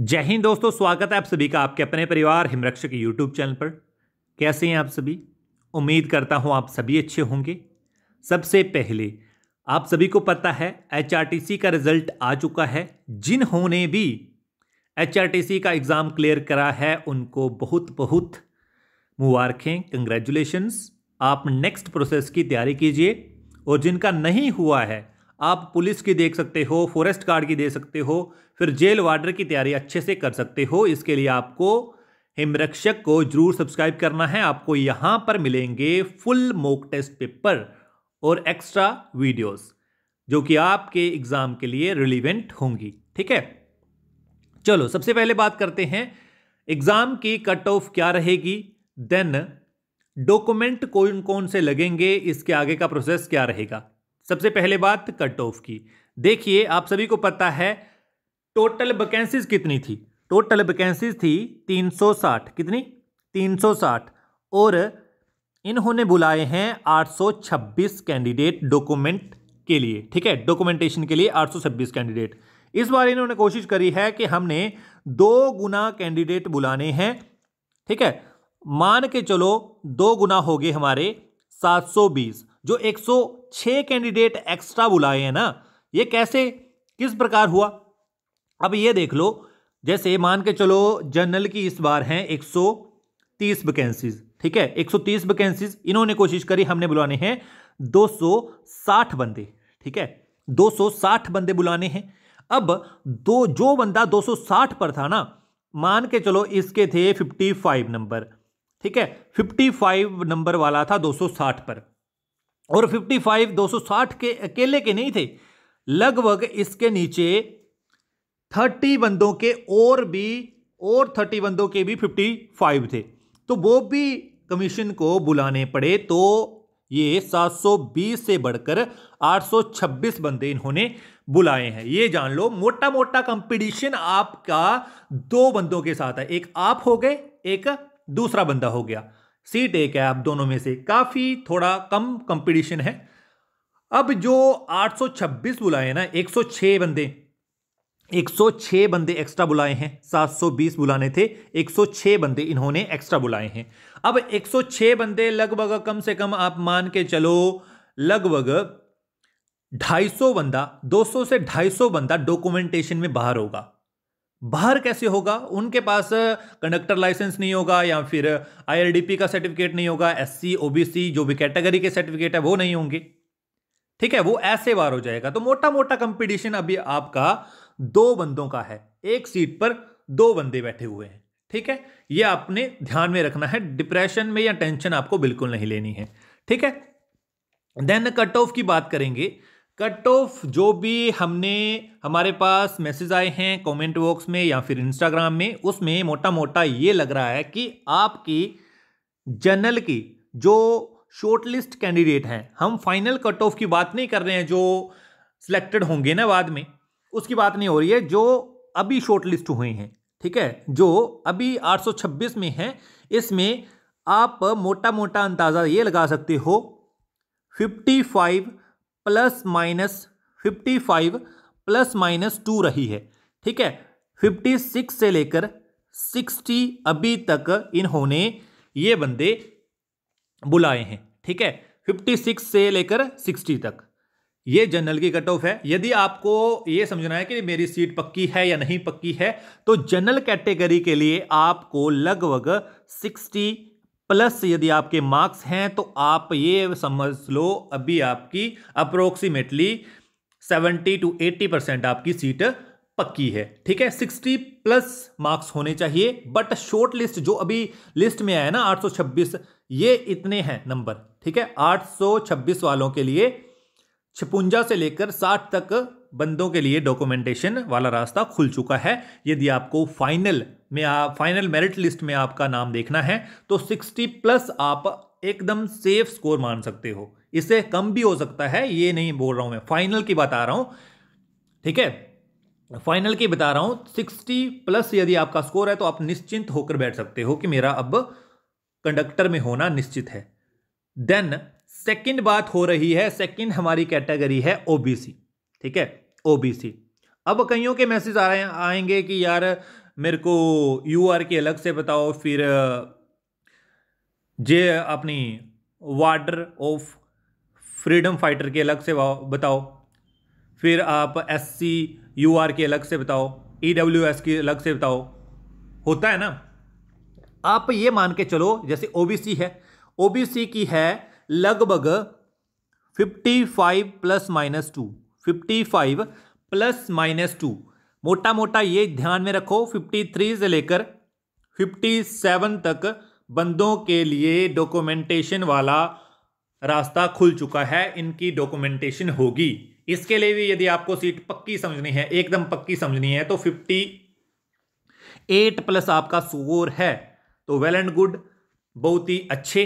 जय हिंद दोस्तों स्वागत है आप सभी का आपके अपने परिवार हिमरक्षक यूट्यूब चैनल पर कैसे हैं आप सभी उम्मीद करता हूं आप सभी अच्छे होंगे सबसे पहले आप सभी को पता है एचआरटीसी का रिजल्ट आ चुका है जिन्होंने भी एचआरटीसी का एग्ज़ाम क्लियर करा है उनको बहुत बहुत मुबारकें कंग्रेचुलेशंस आप नेक्स्ट प्रोसेस की तैयारी कीजिए और जिनका नहीं हुआ है आप पुलिस की देख सकते हो फॉरेस्ट गार्ड की दे सकते हो फिर जेल वार्डर की तैयारी अच्छे से कर सकते हो इसके लिए आपको हिमरक्षक को जरूर सब्सक्राइब करना है आपको यहाँ पर मिलेंगे फुल मोक टेस्ट पेपर और एक्स्ट्रा वीडियोस जो कि आपके एग्ज़ाम के लिए रिलीवेंट होंगी ठीक है चलो सबसे पहले बात करते हैं एग्ज़ाम की कट ऑफ क्या रहेगी देन डॉक्यूमेंट कौन कौन से लगेंगे इसके आगे का प्रोसेस क्या रहेगा सबसे पहले बात कट ऑफ की देखिए आप सभी को पता है टोटल वैकेंसीज कितनी थी टोटल वैकेंसीज थी 360 कितनी 360 और इन्होंने बुलाए हैं 826 कैंडिडेट डॉक्यूमेंट के लिए ठीक है डॉक्यूमेंटेशन के लिए 826 कैंडिडेट इस बार इन्होंने कोशिश करी है कि हमने दो गुना कैंडिडेट बुलाने हैं ठीक है मान के चलो दो गुना हो गए हमारे 720 जो 106 कैंडिडेट एक्स्ट्रा बुलाए हैं ना ये कैसे किस प्रकार हुआ अब ये देख लो जैसे मान के चलो जनरल की इस बार हैं 130 वैकेंसीज ठीक है 130 वैकेंसीज इन्होंने कोशिश करी हमने बुलाने हैं 260 बंदे ठीक है 260 बंदे बुलाने हैं अब दो जो बंदा 260 पर था ना मान के चलो इसके थे 55 नंबर ठीक है 55 नंबर वाला था 260 पर और 55 260 के अकेले के नहीं थे लगभग इसके नीचे 30 बंदों के और भी और 30 बंदों के भी 55 थे तो वो भी कमीशन को बुलाने पड़े तो ये 720 से बढ़कर 826 बंदे इन्होंने बुलाए हैं ये जान लो मोटा मोटा कंपटीशन आपका दो बंदों के साथ है एक आप हो गए एक दूसरा बंदा हो गया सीट एक है आप दोनों में से काफ़ी थोड़ा कम कंपटीशन है अब जो 826 बुलाए हैं ना 106 बंदे 106 बंदे एक्स्ट्रा बुलाए हैं 720 बुलाने थे 106 बंदे इन्होंने एक्स्ट्रा बुलाए हैं अब 106 बंदे लगभग कम से कम आप मान के चलो लगभग 250 बंदा 200 से 250 बंदा डॉक्यूमेंटेशन में बाहर होगा बाहर कैसे होगा उनके पास कंडक्टर लाइसेंस नहीं होगा या फिर आईआरडीपी का सर्टिफिकेट नहीं होगा एससी ओबीसी जो भी कैटेगरी के सर्टिफिकेट है वो नहीं होंगे ठीक है वो ऐसे बार हो जाएगा तो मोटा मोटा कंपटीशन अभी आपका दो बंदों का है एक सीट पर दो बंदे बैठे हुए हैं ठीक है ये आपने ध्यान में रखना है डिप्रेशन में या टेंशन आपको बिल्कुल नहीं लेनी है ठीक है देन कट ऑफ की बात करेंगे कट ऑफ जो भी हमने हमारे पास मैसेज आए हैं कमेंट बॉक्स में या फिर इंस्टाग्राम में उसमें मोटा मोटा ये लग रहा है कि आपकी जनरल की जो शॉर्ट लिस्ट कैंडिडेट हैं हम फाइनल कट ऑफ की बात नहीं कर रहे हैं जो सिलेक्टेड होंगे ना बाद में उसकी बात नहीं हो रही है जो अभी शॉर्ट लिस्ट हुए हैं ठीक है जो अभी 826 में है इसमें आप मोटा मोटा अंदाज़ा ये लगा सकते हो 55 plus minus fifty five plus minus two रही है ठीक है फिफ्टी सिक्स से लेकर सिक्सटी अभी तक इन्होंने ये बंदे बुलाए हैं ठीक है फिफ्टी सिक्स से लेकर सिक्सटी तक ये जनरल की कट ऑफ है यदि आपको ये समझना है कि मेरी सीट पक्की है या नहीं पक्की है तो जनरल कैटेगरी के लिए आपको लगभग सिक्सटी प्लस यदि आपके मार्क्स हैं तो आप ये समझ लो अभी आपकी approximately seventy to eighty percent आपकी सीट पक्की है ठीक है सिक्सटी प्लस मार्क्स होने चाहिए बट शॉर्ट लिस्ट जो अभी लिस्ट में आया ना आठ सौ छब्बीस ये इतने हैं नंबर ठीक है आठ सौ छब्बीस वालों के लिए छपुंजा से लेकर साठ तक बंदों के लिए डॉक्यूमेंटेशन वाला रास्ता खुल चुका है यदि आपको फाइनल में आप फाइनल मेरिट लिस्ट में आपका नाम देखना है तो 60 प्लस आप एकदम सेफ स्कोर मान सकते हो इससे कम भी हो सकता है ये नहीं बोल रहा हूं मैं फाइनल की बता रहा हूं ठीक है फाइनल की बता रहा हूं सिक्सटी प्लस यदि आपका स्कोर है तो आप निश्चिंत होकर बैठ सकते हो कि मेरा अब कंडक्टर में होना निश्चित है देन सेकंड बात हो रही है सेकंड हमारी कैटेगरी है ओबीसी ठीक है ओबीसी अब कईयों के मैसेज आ रहे आएंगे कि यार मेरे को यू आर की अलग से बताओ फिर जे अपनी वार्डर ऑफ फ्रीडम फाइटर के अलग से बताओ फिर आप एस सी यू आर के अलग से बताओ ई डब्ल्यू एस की अलग से बताओ होता है ना आप ये मान के चलो जैसे ओबीसी है ओबीसी की है लगभग fifty five plus minus two fifty five plus minus two मोटा मोटा ये ध्यान में रखो फिफ्टी थ्री से लेकर फिफ्टी सेवन तक बंदों के लिए डॉक्यूमेंटेशन वाला रास्ता खुल चुका है इनकी डॉक्यूमेंटेशन होगी इसके लिए भी यदि आपको सीट पक्की समझनी है एकदम पक्की समझनी है तो फिफ्टी एट प्लस आपका स्कोर है तो वेल एंड गुड बहुत ही अच्छे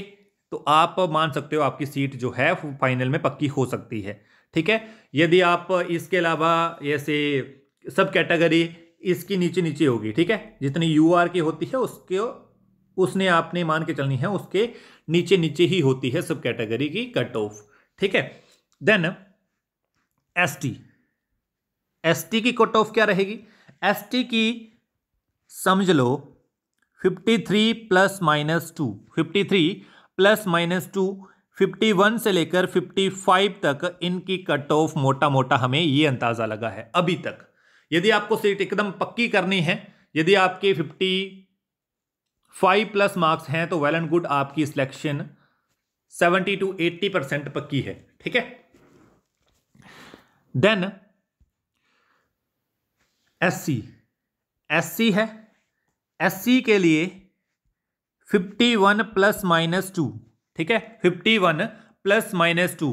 तो आप मान सकते हो आपकी सीट जो है फाइनल में पक्की हो सकती है ठीक है यदि आप इसके अलावा ऐसे सब कैटेगरी इसकी नीचे नीचे होगी ठीक है जितनी यू आर की होती है उसके उसने आपने मान के चलनी है उसके नीचे नीचे ही होती है सब कैटेगरी की कट ऑफ ठीक है then S T S T की कट ऑफ क्या रहेगी एस टी की समझ लो fifty three plus minus two fifty three plus minus two 51 से लेकर 55 तक इनकी कट ऑफ मोटा मोटा हमें ये अंदाज़ा लगा है अभी तक यदि आपको सीट एकदम पक्की करनी है यदि आपके 55 प्लस मार्क्स हैं तो वेल एंड गुड आपकी सिलेक्शन 70 टू 80 परसेंट पक्की है ठीक है देन एससी एससी है एससी के लिए 51 प्लस माइनस टू ठीक है fifty one plus minus two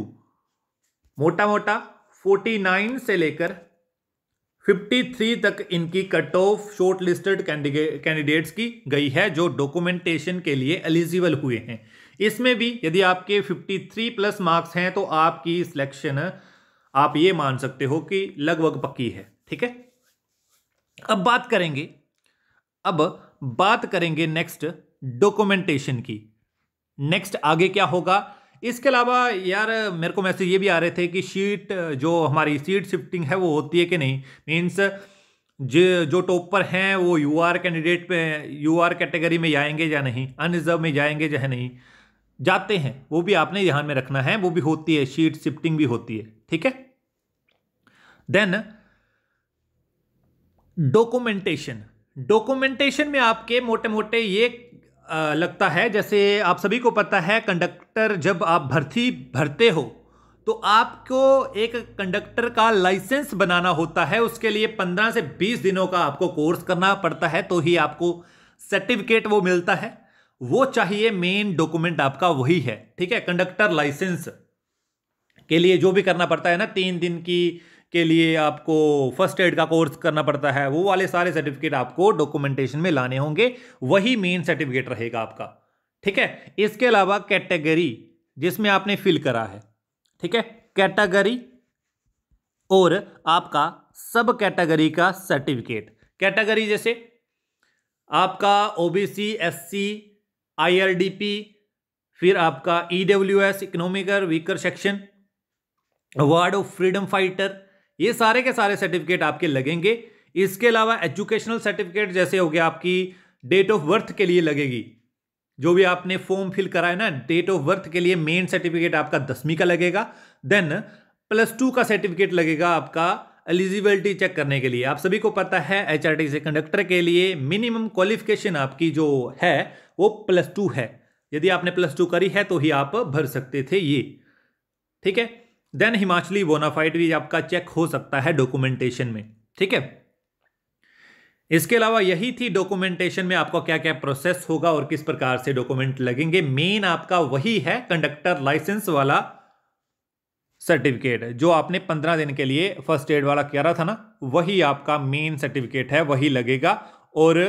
मोटा मोटा फोर्टी नाइन से लेकर फिफ्टी थ्री तक इनकी cut off shortlisted candidates की गई है जो डॉक्यूमेंटेशन के लिए एलिजिबल हुए हैं इसमें भी यदि आपके फिफ्टी थ्री प्लस मार्क्स हैं तो आपकी सिलेक्शन आप ये मान सकते हो कि लगभग पक्की है ठीक है अब बात करेंगे अब बात करेंगे नेक्स्ट डॉक्यूमेंटेशन की नेक्स्ट आगे क्या होगा इसके अलावा यार मेरे को मैसेज ये भी आ रहे थे कि शीट जो हमारी सीट शिफ्टिंग है वो होती है कि नहीं मीन्स जो जो टॉप पर हैं वो यू आर कैंडिडेट पे यू आर कैटेगरी में जाएंगे या नहीं अनरिजर्व में जाएंगे या नहीं जाते हैं वो भी आपने ध्यान में रखना है वो भी होती है शीट शिफ्टिंग भी होती है ठीक है देन डॉक्यूमेंटेशन डॉक्यूमेंटेशन में आपके मोटे मोटे ये लगता है जैसे आप सभी को पता है कंडक्टर जब आप भर्ती भरते हो तो आपको एक कंडक्टर का लाइसेंस बनाना होता है उसके लिए पंद्रह से बीस दिनों का आपको कोर्स करना पड़ता है तो ही आपको सर्टिफिकेट वो मिलता है वो चाहिए मेन डॉक्यूमेंट आपका वही है ठीक है कंडक्टर लाइसेंस के लिए जो भी करना पड़ता है ना तीन दिन की के लिए आपको फर्स्ट एड का कोर्स करना पड़ता है वो वाले सारे सर्टिफिकेट आपको डॉक्यूमेंटेशन में लाने होंगे वही मेन सर्टिफिकेट रहेगा आपका ठीक है इसके अलावा कैटेगरी जिसमें आपने फिल करा है ठीक है कैटेगरी और आपका सब कैटेगरी का सर्टिफिकेट कैटेगरी जैसे आपका ओबीसी एससी आईआरडीपी फिर आपका EWS economical weaker section ward of freedom fighter ये सारे के सारे सर्टिफिकेट आपके लगेंगे इसके अलावा एजुकेशनल सर्टिफिकेट जैसे हो गया आपकी डेट ऑफ बर्थ के लिए लगेगी जो भी आपने फॉर्म फिल करा है ना डेट ऑफ बर्थ के लिए मेन सर्टिफिकेट आपका दसवीं का लगेगा देन प्लस टू का सर्टिफिकेट लगेगा आपका एलिजिबिलिटी चेक करने के लिए आप सभी को पता है एच आर से कंडक्टर के लिए मिनिमम क्वालिफिकेशन आपकी जो है वो प्लस टू है यदि आपने प्लस टू करी है तो ही आप भर सकते थे ये ठीक है देन हिमाचली बोनाफाइड भी आपका चेक हो सकता है डॉक्यूमेंटेशन में ठीक है इसके अलावा यही थी डॉक्यूमेंटेशन में आपका क्या क्या प्रोसेस होगा और किस प्रकार से डॉक्यूमेंट लगेंगे मेन आपका वही है कंडक्टर लाइसेंस वाला सर्टिफिकेट जो आपने पंद्रह दिन के लिए फर्स्ट एड वाला रहा था ना वही आपका मेन सर्टिफिकेट है वही लगेगा और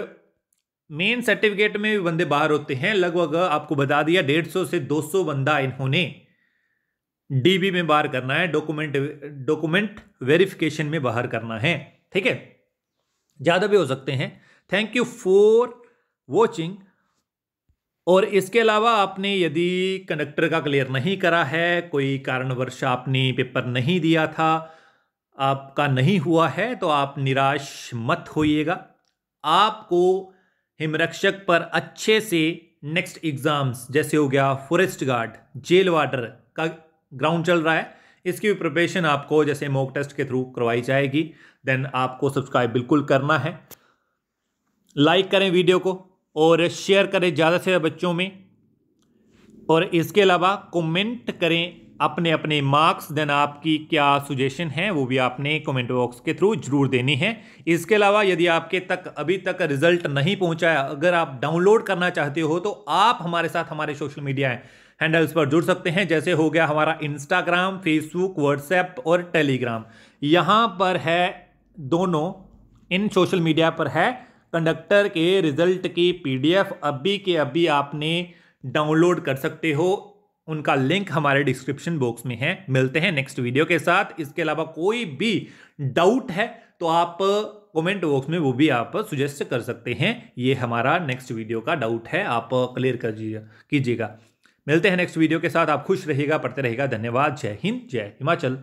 मेन सर्टिफिकेट में भी बंदे बाहर होते हैं लगभग आपको बता दिया डेढ़ सौ से दो सौ बंदा इन्होंने डीबी में बाहर करना है डॉक्यूमेंट डॉक्यूमेंट वेरिफिकेशन में बाहर करना है ठीक है ज़्यादा भी हो सकते हैं थैंक यू फॉर वॉचिंग और इसके अलावा आपने यदि कंडक्टर का क्लियर नहीं करा है कोई कारणवश आपने पेपर नहीं दिया था आपका नहीं हुआ है तो आप निराश मत होइएगा आपको हिमरक्षक पर अच्छे से नेक्स्ट एग्ज़ाम्स जैसे हो गया फॉरेस्ट गार्ड जेल वार्डर का ग्राउंड चल रहा है इसकी भी प्रिपरेशन आपको जैसे मॉक टेस्ट के थ्रू करवाई जाएगी देन आपको सब्सक्राइब बिल्कुल करना है लाइक करें वीडियो को और शेयर करें ज़्यादा से ज़्यादा बच्चों में और इसके अलावा कमेंट करें अपने अपने मार्क्स देन आपकी क्या सुजेशन है वो भी आपने कमेंट बॉक्स के थ्रू जरूर देनी है इसके अलावा यदि आपके तक अभी तक रिजल्ट नहीं पहुंचा है अगर आप डाउनलोड करना चाहते हो तो आप हमारे साथ हमारे सोशल मीडिया है हैंडल्स पर जुड़ सकते हैं जैसे हो गया हमारा इंस्टाग्राम फेसबुक व्हाट्सएप और टेलीग्राम यहाँ पर है दोनों इन सोशल मीडिया पर है कंडक्टर के रिजल्ट की पीडीएफ अभी के अभी आपने डाउनलोड कर सकते हो उनका लिंक हमारे डिस्क्रिप्शन बॉक्स में है मिलते हैं नेक्स्ट वीडियो के साथ इसके अलावा कोई भी डाउट है तो आप कमेंट बॉक्स में वो भी आप सुजेस्ट कर सकते हैं ये हमारा नेक्स्ट वीडियो का डाउट है आप क्लियर कर कीजिएगा मिलते हैं नेक्स्ट वीडियो के साथ आप खुश रहेगा पढ़ते रहेगा धन्यवाद जय हिंद जय हिमाचल